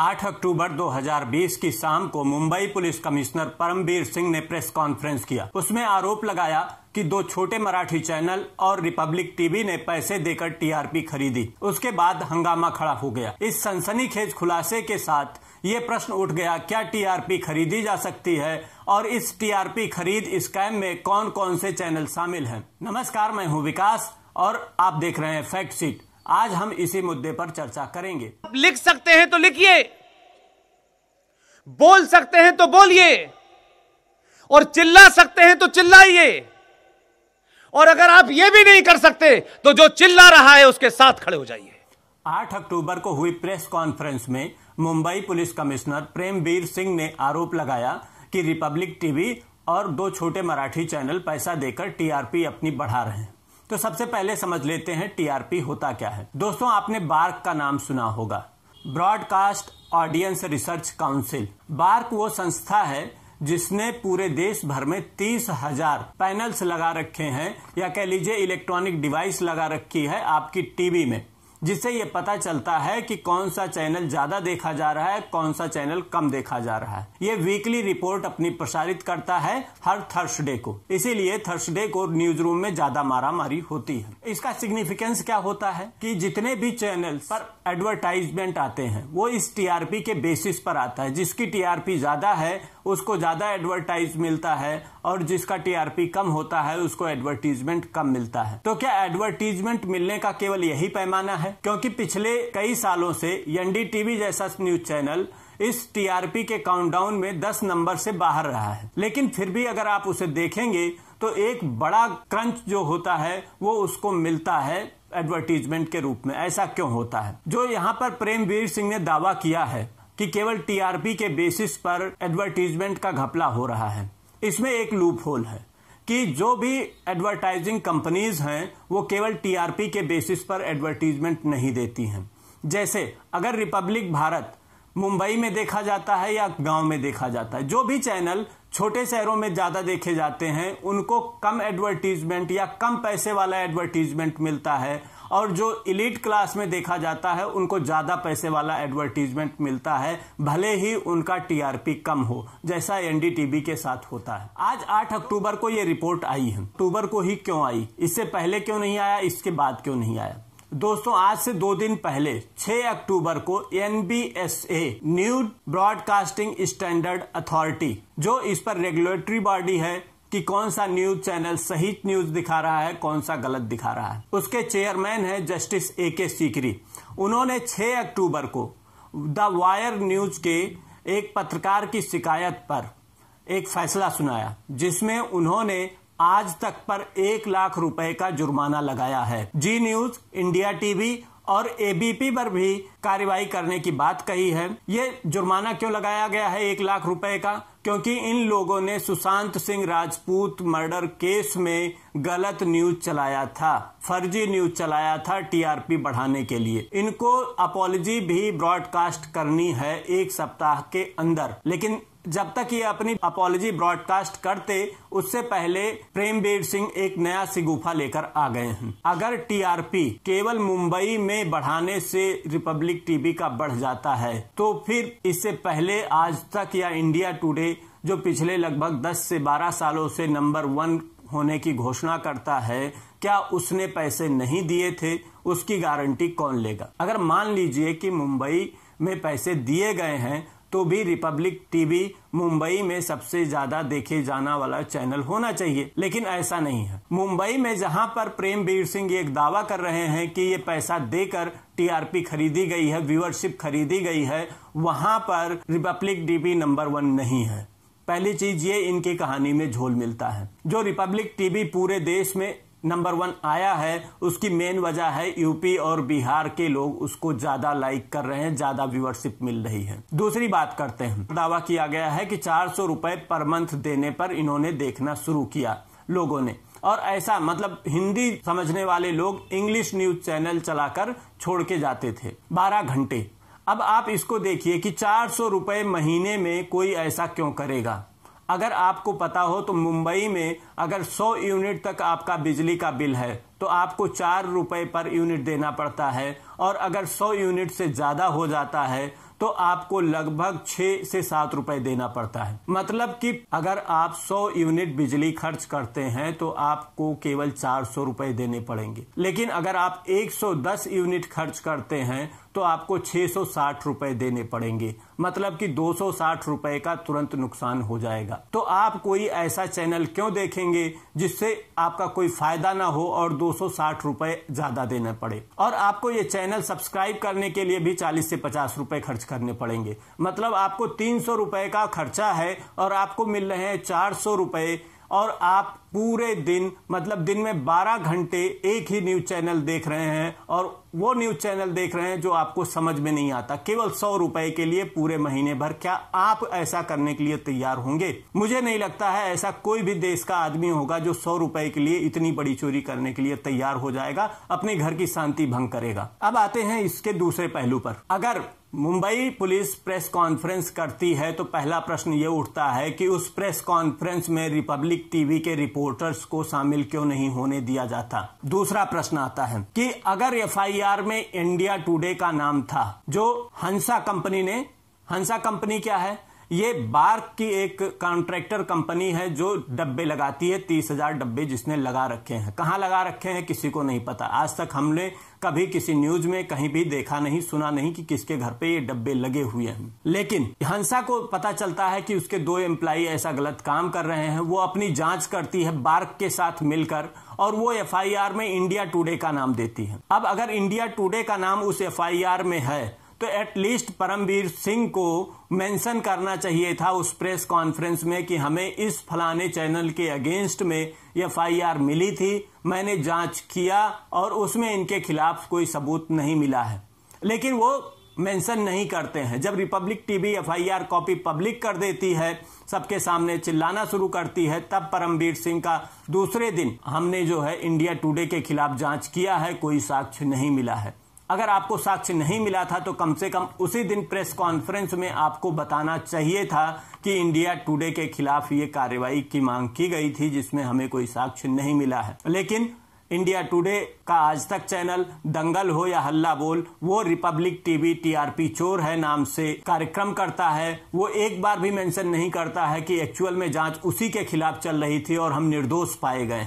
8 अक्टूबर 2020 की शाम को मुंबई पुलिस कमिश्नर परमबीर सिंह ने प्रेस कॉन्फ्रेंस किया उसमें आरोप लगाया कि दो छोटे मराठी चैनल और रिपब्लिक टीवी ने पैसे देकर टीआरपी खरीदी उसके बाद हंगामा खड़ा हो गया इस सनसनीखेज खुलासे के साथ ये प्रश्न उठ गया क्या टीआरपी खरीदी जा सकती है और इस टीआरपी खरीद स्कैम में कौन कौन से चैनल शामिल हैं नमस्कार मैं हूँ विकास और आप देख रहे हैं फैक्ट सीट आज हम इसी मुद्दे पर चर्चा करेंगे लिख सकते हैं तो लिखिए बोल सकते हैं तो बोलिए और चिल्ला सकते हैं तो चिल्लाइए और अगर आप ये भी नहीं कर सकते तो जो चिल्ला रहा है उसके साथ खड़े हो जाइए 8 अक्टूबर को हुई प्रेस कॉन्फ्रेंस में मुंबई पुलिस कमिश्नर प्रेमवीर सिंह ने आरोप लगाया कि रिपब्लिक टीवी और दो छोटे मराठी चैनल पैसा देकर टीआरपी अपनी बढ़ा रहे हैं तो सबसे पहले समझ लेते हैं टीआरपी होता क्या है दोस्तों आपने बार्क का नाम सुना होगा broadcast audience research council BARC वो संस्था है जिसने पूरे देश भर में तीस हजार पैनल्स लगा रखे हैं या कह लीजिए इलेक्ट्रॉनिक डिवाइस लगा रखी है आपकी टीवी में जिससे ये पता चलता है कि कौन सा चैनल ज्यादा देखा जा रहा है कौन सा चैनल कम देखा जा रहा है ये वीकली रिपोर्ट अपनी प्रसारित करता है हर थर्सडे को इसीलिए थर्सडे को न्यूज रूम में ज्यादा मारामारी होती है इसका सिग्निफिकेंस क्या होता है कि जितने भी चैनल पर एडवर्टाइजमेंट आते हैं वो इस टीआरपी के बेसिस पर आता है जिसकी टीआरपी ज्यादा है उसको ज़्यादा एडवर्टाइज मिलता है और जिसका टीआरपी कम होता है उसको एडवर्टीजमेंट कम मिलता है तो क्या एडवर्टीजमेंट मिलने का केवल यही पैमाना है क्योंकि पिछले कई सालों से टीवी जैसा न्यूज चैनल इस टीआरपी के काउंटडाउन में 10 नंबर से बाहर रहा है लेकिन फिर भी अगर आप उसे देखेंगे तो एक बड़ा क्रंच जो होता है वो उसको मिलता है एडवर्टीजमेंट के रूप में ऐसा क्यों होता है जो यहाँ पर प्रेमवीर सिंह ने दावा किया है कि केवल टीआरपी के बेसिस पर एडवर्टीजमेंट का घपला हो रहा है इसमें एक लूप होल है कि जो भी एडवर्टाइजिंग कंपनीज हैं वो केवल टीआरपी के बेसिस पर एडवर्टीजमेंट नहीं देती हैं जैसे अगर रिपब्लिक भारत मुंबई में देखा जाता है या गांव में देखा जाता है जो भी चैनल छोटे शहरों में ज़्यादा देखे जाते हैं उनको कम एडवर्टीजमेंट या कम पैसे वाला एडवर्टीजमेंट मिलता है और जो इलीट क्लास में देखा जाता है उनको ज़्यादा पैसे वाला एडवर्टीजमेंट मिलता है भले ही उनका टीआरपी कम हो जैसा एनडीटीवी के साथ होता है आज 8 अक्टूबर को ये रिपोर्ट आई है अक्टूबर को ही क्यों आई इससे पहले क्यों नहीं आया इसके बाद क्यों नहीं आया दोस्तों आज से दो दिन पहले 6 अक्टूबर को N B S A news broadcasting standard authority जो इस पर रेगुलेटरी बॉडी है कि कौन सा न्यूज चैनल सही न्यूज दिखा रहा है कौन सा गलत दिखा रहा है उसके चेयरमैन है जस्टिस ए के सीकरी उन्होंने 6 अक्टूबर को द वायर न्यूज के एक पत्रकार की शिकायत पर एक फैसला सुनाया जिसमें उन्होंने आज तक पर एक लाख रुपए का जुर्माना लगाया है जी न्यूज इंडिया टीवी और एबीपी पर भी कार्रवाई करने की बात कही है ये जुर्माना क्यों लगाया गया है एक लाख रुपए का क्योंकि इन लोगों ने सुशांत सिंह राजपूत मर्डर केस में गलत न्यूज चलाया था फर्जी न्यूज चलाया था टीआरपी बढ़ाने के लिए इनको अपोलॉजी भी ब्रॉडकास्ट करनी है एक सप्ताह के अंदर लेकिन जब तक ये अपनी अपॉलोजी ब्रॉडकास्ट करते उससे पहले प्रेमवीर सिंह एक नया सिगुफा लेकर आ गए हैं अगर टीआरपी केवल मुंबई में बढ़ाने से रिपब्लिक टीवी का बढ़ जाता है तो फिर इससे पहले आज तक या इंडिया टुडे जो पिछले लगभग 10 से 12 सालों से नंबर वन होने की घोषणा करता है क्या उसने पैसे नहीं दिए थे उसकी गारंटी कौन लेगा अगर मान लीजिए कि मुंबई में पैसे दिए गए हैं तो भी रिपब्लिक टीवी मुंबई में सबसे ज्यादा देखे जाना वाला चैनल होना चाहिए लेकिन ऐसा नहीं है मुंबई में जहां पर प्रेम वीर सिंह एक दावा कर रहे हैं कि ये पैसा देकर टीआरपी खरीदी गई है व्यूअरशिप खरीदी गई है वहां पर रिपब्लिक टीवी नंबर वन नहीं है पहली चीज ये इनकी कहानी में झोल मिलता है जो रिपब्लिक टीवी पूरे देश में नंबर वन आया है उसकी मेन वजह है यूपी और बिहार के लोग उसको ज्यादा लाइक कर रहे हैं ज्यादा व्यूअरशिप मिल रही है दूसरी बात करते हैं दावा किया गया है कि चार सौ रुपए पर मंथ देने पर इन्होंने देखना शुरू किया लोगों ने और ऐसा मतलब हिंदी समझने वाले लोग इंग्लिश न्यूज चैनल चलाकर छोड़ के जाते थे बारह घंटे अब आप इसको देखिए कि चार सौ रुपए महीने में कोई ऐसा क्यों करेगा अगर आपको पता हो तो मुंबई में अगर 100 यूनिट तक आपका बिजली का बिल है तो आपको चार रुपये पर यूनिट देना पड़ता है और अगर 100 यूनिट से ज़्यादा हो जाता है तो आपको लगभग छः से सात रुपए देना पड़ता है मतलब कि अगर आप 100 यूनिट बिजली खर्च करते हैं तो आपको केवल चार सौ रुपए देने पड़ेंगे लेकिन अगर आप 110 यूनिट खर्च करते हैं तो आपको छह सौ साठ देने पड़ेंगे मतलब कि दो सौ साठ का तुरंत नुकसान हो जाएगा तो आप कोई ऐसा चैनल क्यों देखेंगे जिससे आपका कोई फायदा ना हो और दो सौ साठ ज्यादा देना पड़े और आपको ये चैनल सब्सक्राइब करने के लिए भी चालीस से पचास रुपए खर्च करने पड़ेंगे मतलब आपको तीन सौ का खर्चा है और आपको मिल रहे हैं चार सौ रुपये और आप पूरे दिन मतलब दिन में 12 घंटे एक ही न्यूज चैनल देख रहे हैं और वो न्यूज चैनल देख रहे हैं जो आपको समझ में नहीं आता केवल सौ रुपए के लिए पूरे महीने भर क्या आप ऐसा करने के लिए तैयार होंगे मुझे नहीं लगता है ऐसा कोई भी देश का आदमी होगा जो सौ रुपए के लिए इतनी बड़ी चोरी करने के लिए तैयार हो जाएगा अपने घर की शांति भंग करेगा अब आते हैं इसके दूसरे पहलू पर अगर मुंबई पुलिस प्रेस कॉन्फ्रेंस करती है तो पहला प्रश्न ये उठता है कि उस प्रेस कॉन्फ्रेंस में रिपब्लिक टीवी के रिपोर्ट रिपोर्टर्स को शामिल क्यों नहीं होने दिया जाता दूसरा प्रश्न आता है कि अगर एफआईआर में इंडिया टुडे का नाम था जो हंसा कंपनी ने हंसा कंपनी क्या है ये बार्क की एक कॉन्ट्रैक्टर कंपनी है जो डब्बे लगाती है तीस हजार डब्बे जिसने लगा रखे हैं कहाँ लगा रखे हैं किसी को नहीं पता आज तक हमने कभी किसी न्यूज में कहीं भी देखा नहीं सुना नहीं कि किसके घर पे ये डब्बे लगे हुए हैं लेकिन हंसा को पता चलता है कि उसके दो एम्प्लाई ऐसा गलत काम कर रहे हैं वो अपनी जांच करती है बार्क के साथ मिलकर और वो एफआईआर में इंडिया टुडे का नाम देती है अब अगर इंडिया टुडे का नाम उस एफआईआर में है तो एटलीस्ट परमवीर सिंह को मेंशन करना चाहिए था उस प्रेस कॉन्फ्रेंस में कि हमें इस फलाने चैनल के अगेंस्ट में एफआईआर मिली थी मैंने जांच किया और उसमें इनके खिलाफ कोई सबूत नहीं मिला है लेकिन वो मेंशन नहीं करते हैं जब Republic TV F copy public कर देती है सबके सामने चिल्लाना शुरू करती है तब परमवीर सिंह का दूसरे दिन हमने जो है इंडिया टुडे के खिलाफ जांच किया है कोई साक्ष्य नहीं मिला है अगर आपको साक्ष्य नहीं मिला था तो कम से कम उसी दिन प्रेस कॉन्फ्रेंस में आपको बताना चाहिए था कि इंडिया टुडे के खिलाफ ये कार्रवाई की मांग की गई थी जिसमें हमें कोई साक्ष्य नहीं मिला है लेकिन इंडिया टुडे का आज तक चैनल दंगल हो या हल्ला बोल वो रिपब्लिक टीवी टीआरपी चोर है नाम से कार्यक्रम करता है वो एक बार भी मेंशन नहीं करता है कि एक्चुअल में जांच उसी के खिलाफ चल रही थी और हम निर्दोष पाए गए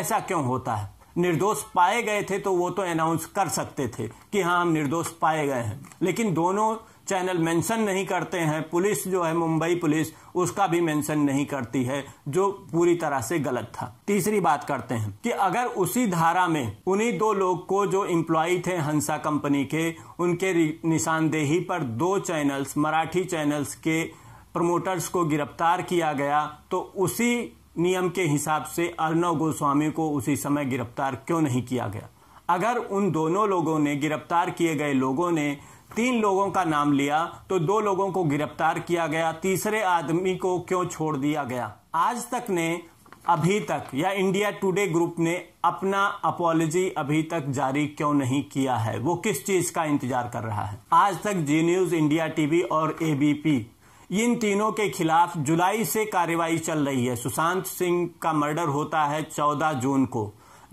ऐसा क्यों होता है निर्दोष पाए गए थे तो वो तो अनाउंस कर सकते थे कि हाँ हम निर्दोष पाए गए हैं लेकिन दोनों चैनल मेंशन नहीं करते हैं पुलिस जो है मुंबई पुलिस उसका भी मेंशन नहीं करती है जो पूरी तरह से गलत था तीसरी बात करते हैं कि अगर उसी धारा में उन्हीं दो लोग को जो इम्प्लॉय थे हंसा कंपनी के उनके निशानदेही पर दो चैनल्स मराठी चैनल्स के प्रमोटर्स को गिरफ्तार किया गया तो उसी नियम के हिसाब से अर्णव गोस्वामी को उसी समय गिरफ्तार क्यों नहीं किया गया अगर उन दोनों लोगों ने गिरफ्तार किए गए लोगों ने तीन लोगों का नाम लिया तो दो लोगों को गिरफ्तार किया गया तीसरे आदमी को क्यों छोड़ दिया गया आज तक ने अभी तक या इंडिया टुडे ग्रुप ने अपना अपॉलोजी अभी तक जारी क्यों नहीं किया है वो किस चीज का इंतजार कर रहा है Aaj Tak Zee News India TV और एबीपी इन तीनों के खिलाफ जुलाई से कार्रवाई चल रही है सुशांत सिंह का मर्डर होता है चौदह जून को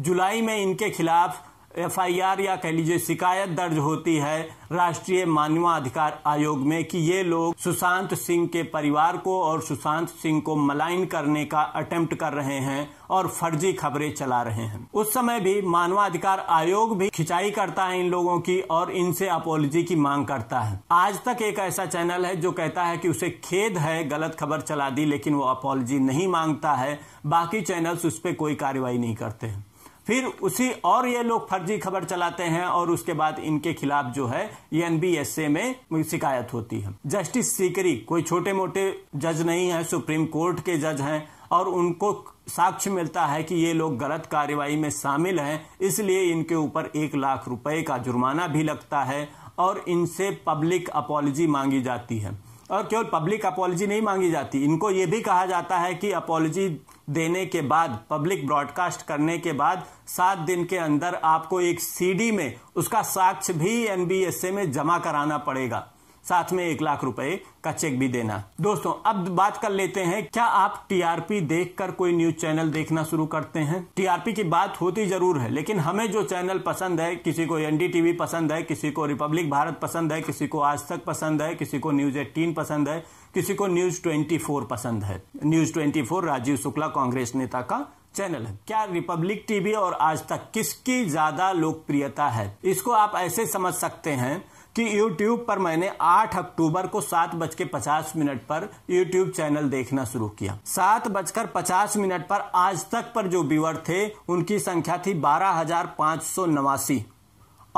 जुलाई में इनके खिलाफ एफआईआर या कह लीजिए शिकायत दर्ज होती है राष्ट्रीय मानवाधिकार आयोग में कि ये लोग सुशांत सिंह के परिवार को और सुशांत सिंह को मलाइन करने का अटेम्प्ट कर रहे हैं और फर्जी खबरें चला रहे हैं उस समय भी मानवाधिकार आयोग भी खिंचाई करता है इन लोगों की और इनसे अपोलॉजी की मांग करता है आज तक एक ऐसा चैनल है जो कहता है कि उसे खेद है गलत खबर चला दी लेकिन वो अपोलॉजी नहीं मांगता है बाकी चैनल्स उस पर कोई कार्रवाई नहीं करते हैं फिर उसी और ये लोग फर्जी खबर चलाते हैं और उसके बाद इनके खिलाफ जो है ये एनबीएसए में शिकायत होती है जस्टिस सीकरी कोई छोटे मोटे जज नहीं है सुप्रीम कोर्ट के जज हैं और उनको साक्ष्य मिलता है कि ये लोग गलत कार्रवाई में शामिल हैं इसलिए इनके ऊपर एक लाख रुपए का जुर्माना भी लगता है और इनसे पब्लिक अपॉलोजी मांगी जाती है और केवल पब्लिक अपॉलजी नहीं मांगी जाती इनको ये भी कहा जाता है कि अपॉलोजी देने के बाद पब्लिक ब्रॉडकास्ट करने के बाद सात दिन के अंदर आपको एक सीडी में उसका साक्ष्य भी एनबीएसए में जमा कराना पड़ेगा साथ में एक लाख रुपए का चेक भी देना दोस्तों अब बात कर लेते हैं क्या आप टीआरपी देखकर कोई न्यूज चैनल देखना शुरू करते हैं टीआरपी की बात होती जरूर है लेकिन हमें जो चैनल पसंद है किसी को एनडीटीवी पसंद है किसी को रिपब्लिक भारत पसंद है किसी को आज तक पसंद है किसी को न्यूज एटीन पसंद है किसी को न्यूज 24 पसंद है न्यूज 24 राजीव शुक्ला कांग्रेस नेता का चैनल है क्या रिपब्लिक टीवी और आज तक किसकी ज्यादा लोकप्रियता है इसको आप ऐसे समझ सकते हैं कि YouTube पर मैंने 8 अक्टूबर को सात बज के पचास मिनट पर YouTube चैनल देखना शुरू किया सात बजकर पचास मिनट पर आज तक पर जो व्यूअर थे उनकी संख्या थी बारह हजार पाँच सौ नवासी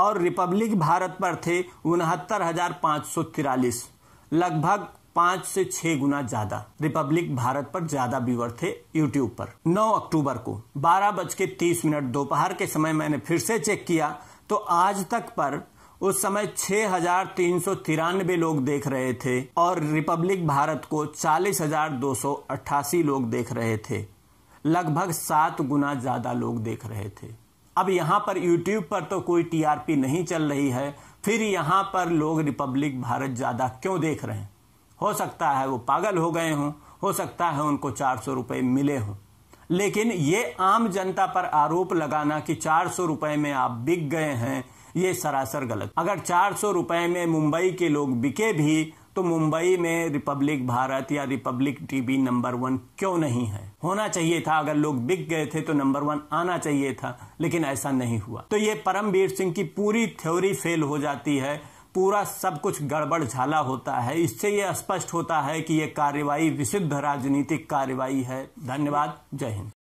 और रिपब्लिक भारत पर थे उनहत्तर हजार पाँच सौ तिरालीस लगभग पांच से छह गुना ज्यादा रिपब्लिक भारत पर ज्यादा व्यूअर थे यूट्यूब पर 9 अक्टूबर को बारह बज के तीस मिनट दोपहर के समय मैंने फिर से चेक किया तो आज तक पर उस समय छह हजार तीन सौ तिरानबे लोग देख रहे थे और रिपब्लिक भारत को चालीस हजार दो सौ अट्ठासी लोग देख रहे थे लगभग सात गुना ज्यादा लोग देख रहे थे अब यहाँ पर यूट्यूब पर तो कोई टीआरपी नहीं चल रही है फिर यहाँ पर लोग रिपब्लिक भारत ज्यादा क्यों देख रहे हैं हो सकता है वो पागल हो गए हों हो सकता है उनको चार सौ रुपये मिले हों लेकिन ये आम जनता पर आरोप लगाना कि चार सौ रुपये में आप बिक गए हैं ये सरासर गलत अगर चार सौ रुपये में मुंबई के लोग बिके भी तो मुंबई में रिपब्लिक भारत या रिपब्लिक टीवी नंबर वन क्यों नहीं है होना चाहिए था अगर लोग बिक गए थे तो नंबर वन आना चाहिए था लेकिन ऐसा नहीं हुआ तो ये परमवीर सिंह की पूरी थ्योरी फेल हो जाती है पूरा सब कुछ गड़बड़ झाला होता है इससे ये स्पष्ट होता है कि ये कार्यवाही विशुद्ध राजनीतिक कार्यवाही है धन्यवाद जय हिंद